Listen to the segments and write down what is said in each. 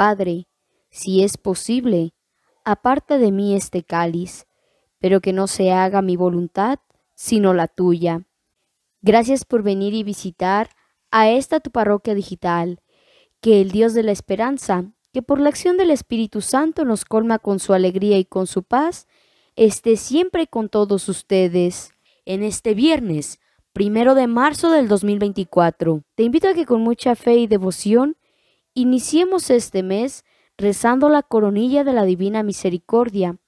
Padre, si es posible, aparta de mí este cáliz, pero que no se haga mi voluntad, sino la tuya. Gracias por venir y visitar a esta tu parroquia digital. Que el Dios de la esperanza, que por la acción del Espíritu Santo nos colma con su alegría y con su paz, esté siempre con todos ustedes. En este viernes, primero de marzo del 2024, te invito a que con mucha fe y devoción Iniciemos este mes rezando la coronilla de la Divina Misericordia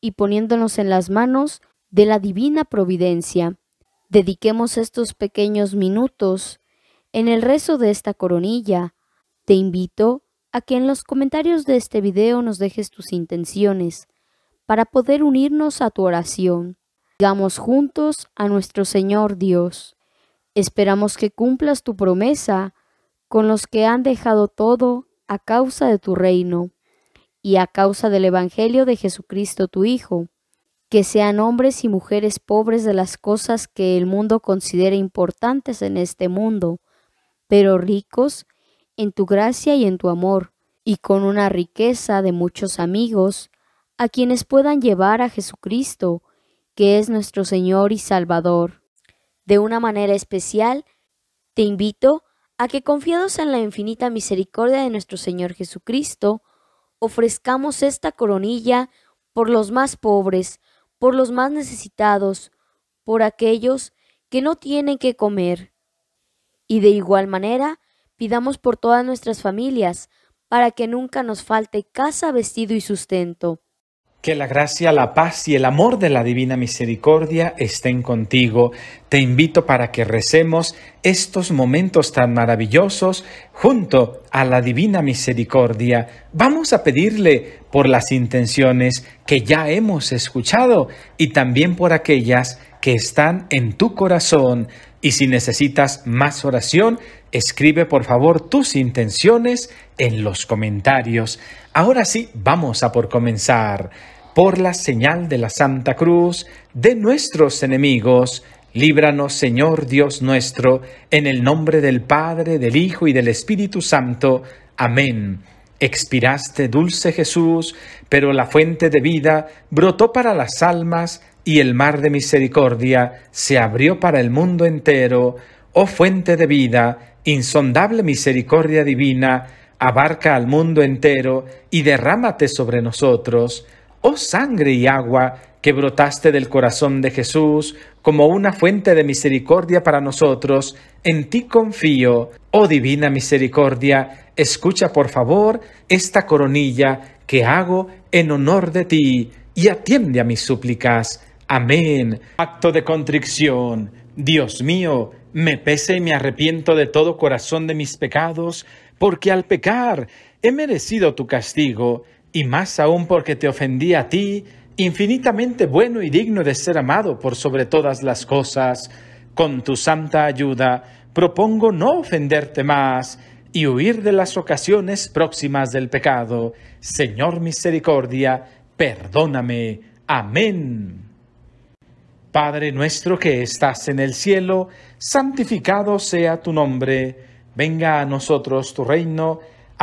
y poniéndonos en las manos de la Divina Providencia. Dediquemos estos pequeños minutos en el rezo de esta coronilla. Te invito a que en los comentarios de este video nos dejes tus intenciones para poder unirnos a tu oración. Digamos juntos a nuestro Señor Dios. Esperamos que cumplas tu promesa con los que han dejado todo a causa de tu reino y a causa del Evangelio de Jesucristo tu Hijo, que sean hombres y mujeres pobres de las cosas que el mundo considera importantes en este mundo, pero ricos en tu gracia y en tu amor, y con una riqueza de muchos amigos, a quienes puedan llevar a Jesucristo, que es nuestro Señor y Salvador. De una manera especial, te invito a a que confiados en la infinita misericordia de nuestro Señor Jesucristo, ofrezcamos esta coronilla por los más pobres, por los más necesitados, por aquellos que no tienen que comer. Y de igual manera, pidamos por todas nuestras familias, para que nunca nos falte casa, vestido y sustento. Que la gracia, la paz y el amor de la divina misericordia estén contigo. Te invito para que recemos estos momentos tan maravillosos junto a la divina misericordia. Vamos a pedirle por las intenciones que ya hemos escuchado y también por aquellas que están en tu corazón. Y si necesitas más oración, escribe por favor tus intenciones en los comentarios. Ahora sí, vamos a por comenzar por la señal de la Santa Cruz, de nuestros enemigos. Líbranos, Señor Dios nuestro, en el nombre del Padre, del Hijo y del Espíritu Santo. Amén. Expiraste, dulce Jesús, pero la fuente de vida brotó para las almas y el mar de misericordia se abrió para el mundo entero. Oh fuente de vida, insondable misericordia divina, abarca al mundo entero y derrámate sobre nosotros oh sangre y agua que brotaste del corazón de Jesús como una fuente de misericordia para nosotros, en ti confío, oh divina misericordia, escucha por favor esta coronilla que hago en honor de ti y atiende a mis súplicas. Amén. Acto de contrición. Dios mío, me pese y me arrepiento de todo corazón de mis pecados, porque al pecar he merecido tu castigo y más aún porque te ofendí a ti, infinitamente bueno y digno de ser amado por sobre todas las cosas. Con tu santa ayuda propongo no ofenderte más y huir de las ocasiones próximas del pecado. Señor misericordia, perdóname. Amén. Padre nuestro que estás en el cielo, santificado sea tu nombre. Venga a nosotros tu reino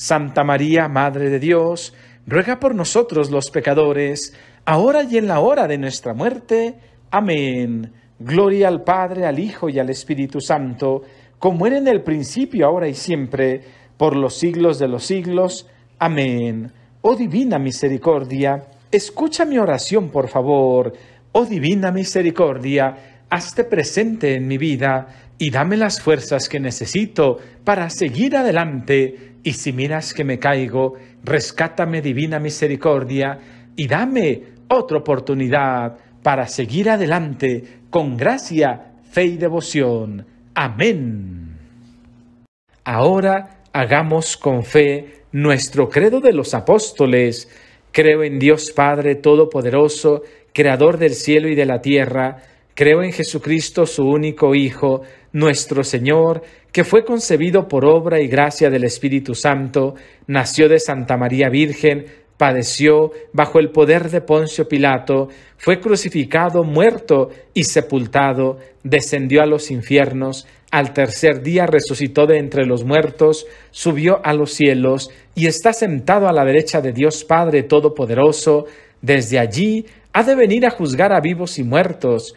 Santa María, Madre de Dios, ruega por nosotros los pecadores, ahora y en la hora de nuestra muerte. Amén. Gloria al Padre, al Hijo y al Espíritu Santo, como era en el principio, ahora y siempre, por los siglos de los siglos. Amén. Oh divina misericordia, escucha mi oración, por favor. Oh divina misericordia, hazte presente en mi vida y dame las fuerzas que necesito para seguir adelante, y si miras que me caigo, rescátame divina misericordia, y dame otra oportunidad para seguir adelante con gracia, fe y devoción. Amén. Ahora hagamos con fe nuestro credo de los apóstoles. Creo en Dios Padre Todopoderoso, Creador del cielo y de la tierra, Creo en Jesucristo, su único Hijo, nuestro Señor, que fue concebido por obra y gracia del Espíritu Santo, nació de Santa María Virgen, padeció bajo el poder de Poncio Pilato, fue crucificado, muerto y sepultado, descendió a los infiernos, al tercer día resucitó de entre los muertos, subió a los cielos y está sentado a la derecha de Dios Padre Todopoderoso, desde allí ha de venir a juzgar a vivos y muertos.